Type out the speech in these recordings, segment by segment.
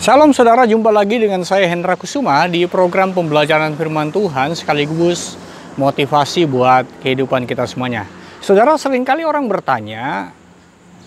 Salam saudara, jumpa lagi dengan saya Hendra Kusuma di program pembelajaran firman Tuhan sekaligus motivasi buat kehidupan kita semuanya. Saudara, seringkali orang bertanya,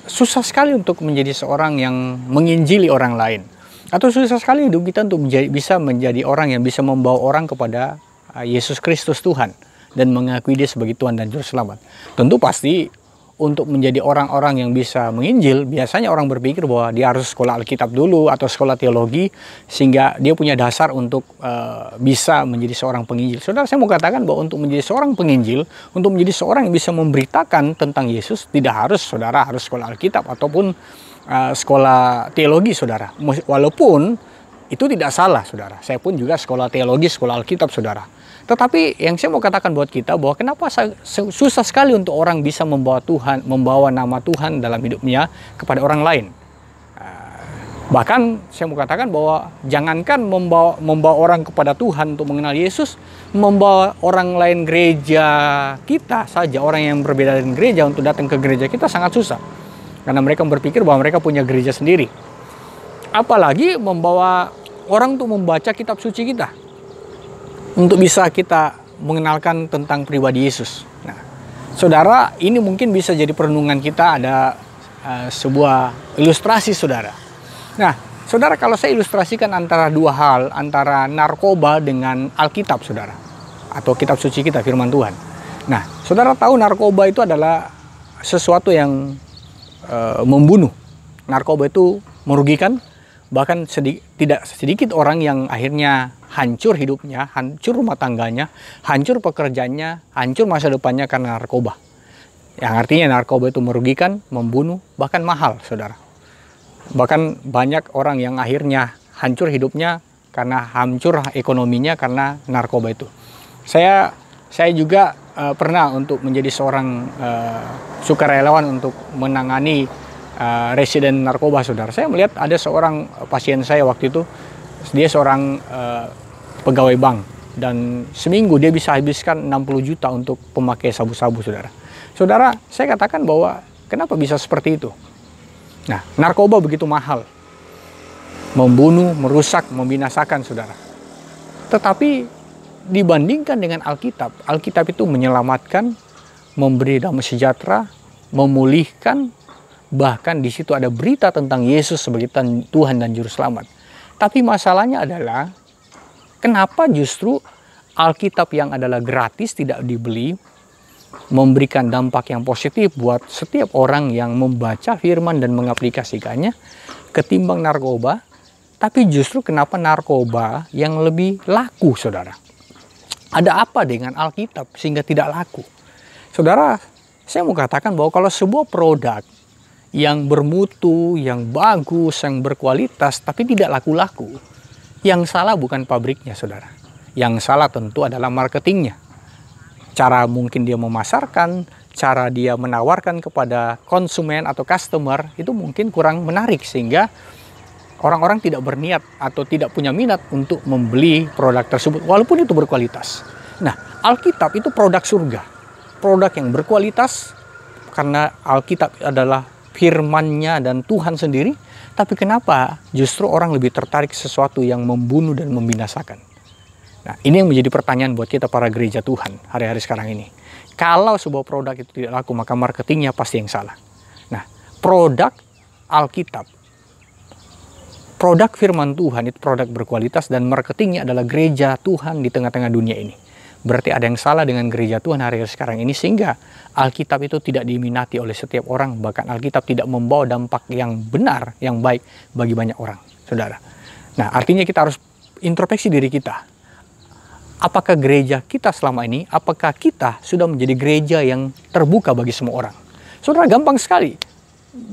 susah sekali untuk menjadi seorang yang menginjili orang lain. Atau susah sekali hidup kita untuk menjadi, bisa menjadi orang yang bisa membawa orang kepada uh, Yesus Kristus Tuhan dan mengakui dia sebagai Tuhan dan Juru Selamat. Tentu pasti untuk menjadi orang-orang yang bisa menginjil, biasanya orang berpikir bahwa dia harus sekolah Alkitab dulu atau sekolah teologi sehingga dia punya dasar untuk uh, bisa menjadi seorang penginjil. Saudara saya mau katakan bahwa untuk menjadi seorang penginjil, untuk menjadi seorang yang bisa memberitakan tentang Yesus tidak harus saudara harus sekolah Alkitab ataupun uh, sekolah teologi saudara. Walaupun itu tidak salah saudara. Saya pun juga sekolah teologi, sekolah Alkitab saudara. Tetapi yang saya mau katakan buat kita bahwa kenapa susah sekali untuk orang bisa membawa Tuhan, membawa nama Tuhan dalam hidupnya kepada orang lain. Ah, bahkan saya mau katakan bahwa jangankan membawa, membawa orang kepada Tuhan untuk mengenal Yesus, membawa orang lain gereja kita saja, orang yang berbeda dengan gereja untuk datang ke gereja kita sangat susah. Karena mereka berpikir bahwa mereka punya gereja sendiri. Apalagi membawa orang untuk membaca kitab suci kita untuk bisa kita mengenalkan tentang pribadi Yesus. Nah, saudara, ini mungkin bisa jadi perenungan kita ada uh, sebuah ilustrasi saudara. Nah, saudara kalau saya ilustrasikan antara dua hal, antara narkoba dengan Alkitab saudara. Atau kitab suci kita, firman Tuhan. Nah, saudara tahu narkoba itu adalah sesuatu yang uh, membunuh. Narkoba itu merugikan, bahkan sedi tidak sedikit orang yang akhirnya hancur hidupnya, hancur rumah tangganya, hancur pekerjaannya, hancur masa depannya karena narkoba. Yang artinya narkoba itu merugikan, membunuh, bahkan mahal, saudara. Bahkan banyak orang yang akhirnya hancur hidupnya karena hancur ekonominya karena narkoba itu. Saya saya juga uh, pernah untuk menjadi seorang uh, sukarelawan untuk menangani uh, eh, residen narkoba saudara. Saya melihat ada seorang eh, pasien saya waktu itu dia seorang uh, pegawai bank dan seminggu dia bisa habiskan 60 juta untuk pemakai sabu-sabu saudara. Saudara, saya katakan bahwa kenapa bisa seperti itu? Nah, narkoba begitu mahal. Membunuh, merusak, membinasakan saudara. Tetapi dibandingkan dengan Alkitab, Alkitab itu menyelamatkan, memberi damai sejahtera, memulihkan, Bahkan di situ ada berita tentang Yesus sebagai Tuhan dan Juru Selamat. Tapi masalahnya adalah kenapa justru Alkitab yang adalah gratis tidak dibeli memberikan dampak yang positif buat setiap orang yang membaca firman dan mengaplikasikannya ketimbang narkoba tapi justru kenapa narkoba yang lebih laku saudara ada apa dengan Alkitab sehingga tidak laku saudara saya mau katakan bahwa kalau sebuah produk yang bermutu, yang bagus, yang berkualitas, tapi tidak laku-laku. Yang salah bukan pabriknya, saudara. Yang salah tentu adalah marketingnya. Cara mungkin dia memasarkan, cara dia menawarkan kepada konsumen atau customer itu mungkin kurang menarik sehingga orang-orang tidak berniat atau tidak punya minat untuk membeli produk tersebut walaupun itu berkualitas. Nah, Alkitab itu produk surga. Produk yang berkualitas karena Alkitab adalah firmannya dan Tuhan sendiri, tapi kenapa justru orang lebih tertarik sesuatu yang membunuh dan membinasakan? Nah, ini yang menjadi pertanyaan buat kita para gereja Tuhan hari-hari sekarang ini. Kalau sebuah produk itu tidak laku, maka marketingnya pasti yang salah. Nah, produk Alkitab, produk firman Tuhan itu produk berkualitas dan marketingnya adalah gereja Tuhan di tengah-tengah dunia ini. Berarti ada yang salah dengan gereja Tuhan hari sekarang ini sehingga Alkitab itu tidak diminati oleh setiap orang. Bahkan Alkitab tidak membawa dampak yang benar, yang baik bagi banyak orang, saudara. Nah artinya kita harus introspeksi diri kita. Apakah gereja kita selama ini, apakah kita sudah menjadi gereja yang terbuka bagi semua orang? Saudara gampang sekali,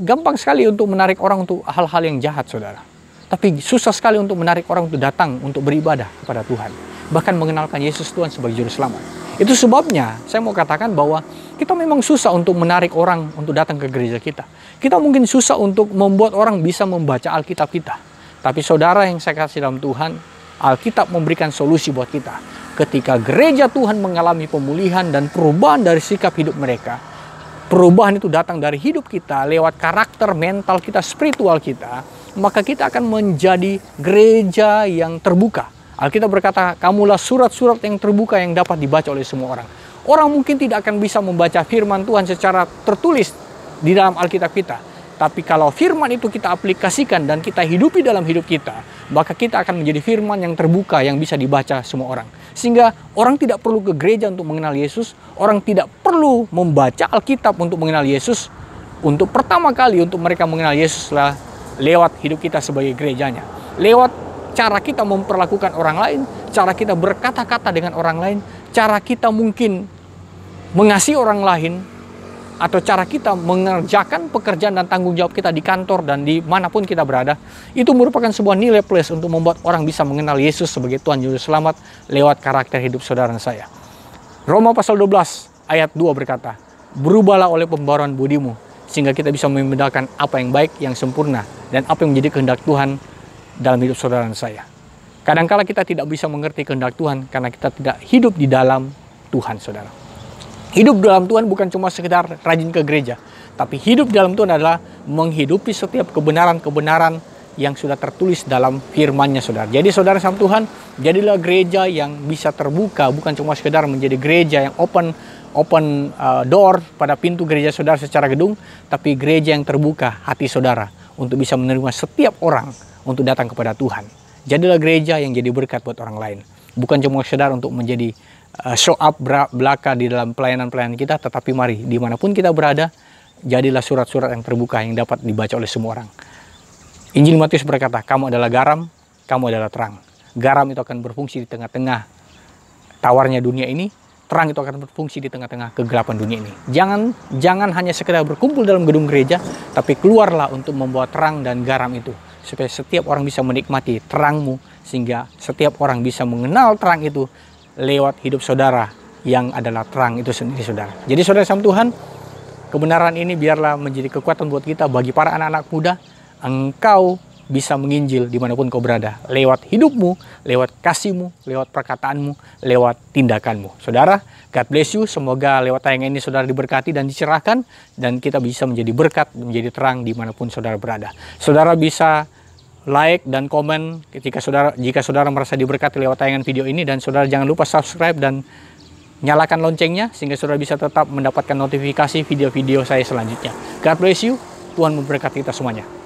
gampang sekali untuk menarik orang untuk hal-hal yang jahat saudara. Tapi susah sekali untuk menarik orang untuk datang untuk beribadah kepada Tuhan bahkan mengenalkan Yesus Tuhan sebagai juru selamat. Itu sebabnya saya mau katakan bahwa kita memang susah untuk menarik orang untuk datang ke gereja kita. Kita mungkin susah untuk membuat orang bisa membaca Alkitab kita. Tapi saudara yang saya kasih dalam Tuhan, Alkitab memberikan solusi buat kita. Ketika gereja Tuhan mengalami pemulihan dan perubahan dari sikap hidup mereka, perubahan itu datang dari hidup kita lewat karakter mental kita, spiritual kita, maka kita akan menjadi gereja yang terbuka Alkitab berkata, kamulah surat-surat yang terbuka yang dapat dibaca oleh semua orang. Orang mungkin tidak akan bisa membaca firman Tuhan secara tertulis di dalam Alkitab kita. Tapi kalau firman itu kita aplikasikan dan kita hidupi dalam hidup kita, maka kita akan menjadi firman yang terbuka yang bisa dibaca semua orang. Sehingga orang tidak perlu ke gereja untuk mengenal Yesus, orang tidak perlu membaca Alkitab untuk mengenal Yesus. Untuk pertama kali untuk mereka mengenal Yesus lewat hidup kita sebagai gerejanya. Lewat cara kita memperlakukan orang lain, cara kita berkata-kata dengan orang lain, cara kita mungkin mengasihi orang lain, atau cara kita mengerjakan pekerjaan dan tanggung jawab kita di kantor dan di manapun kita berada, itu merupakan sebuah nilai plus untuk membuat orang bisa mengenal Yesus sebagai Tuhan Juru Selamat lewat karakter hidup saudara saya. Roma pasal 12 ayat 2 berkata, Berubahlah oleh pembaruan budimu, sehingga kita bisa membedakan apa yang baik, yang sempurna, dan apa yang menjadi kehendak Tuhan dalam hidup saudara dan saya. Kadangkala kita tidak bisa mengerti kehendak Tuhan karena kita tidak hidup di dalam Tuhan, saudara. Hidup dalam Tuhan bukan cuma sekedar rajin ke gereja, tapi hidup dalam Tuhan adalah menghidupi setiap kebenaran-kebenaran yang sudah tertulis dalam firman-Nya, saudara. Jadi, saudara sama Tuhan, jadilah gereja yang bisa terbuka, bukan cuma sekedar menjadi gereja yang open open uh, door pada pintu gereja saudara secara gedung, tapi gereja yang terbuka hati saudara untuk bisa menerima setiap orang untuk datang kepada Tuhan. Jadilah gereja yang jadi berkat buat orang lain. Bukan cuma sekedar untuk menjadi eh, show up belaka di dalam pelayanan-pelayanan kita, tetapi mari dimanapun kita berada, jadilah surat-surat yang terbuka yang dapat dibaca oleh semua orang. Injil Matius berkata, kamu adalah garam, kamu adalah terang. Garam itu akan berfungsi di tengah-tengah tawarnya dunia ini, terang itu akan berfungsi di tengah-tengah kegelapan dunia ini. Jangan jangan hanya sekedar berkumpul dalam gedung gereja, tapi keluarlah untuk membawa terang dan garam itu supaya setiap orang bisa menikmati terangmu sehingga setiap orang bisa mengenal terang itu lewat hidup saudara yang adalah terang itu sendiri saudara. Jadi saudara sama Tuhan, kebenaran ini biarlah menjadi kekuatan buat kita bagi para anak-anak muda. Engkau bisa menginjil dimanapun kau berada. Lewat hidupmu, lewat kasihmu, lewat perkataanmu, lewat tindakanmu. Saudara, God bless you. Semoga lewat tayangan ini saudara diberkati dan dicerahkan. Dan kita bisa menjadi berkat, menjadi terang dimanapun saudara berada. Saudara bisa like dan komen ketika saudara jika saudara merasa diberkati lewat tayangan video ini dan saudara jangan lupa subscribe dan nyalakan loncengnya sehingga saudara bisa tetap mendapatkan notifikasi video-video saya selanjutnya. God bless you. Tuhan memberkati kita semuanya.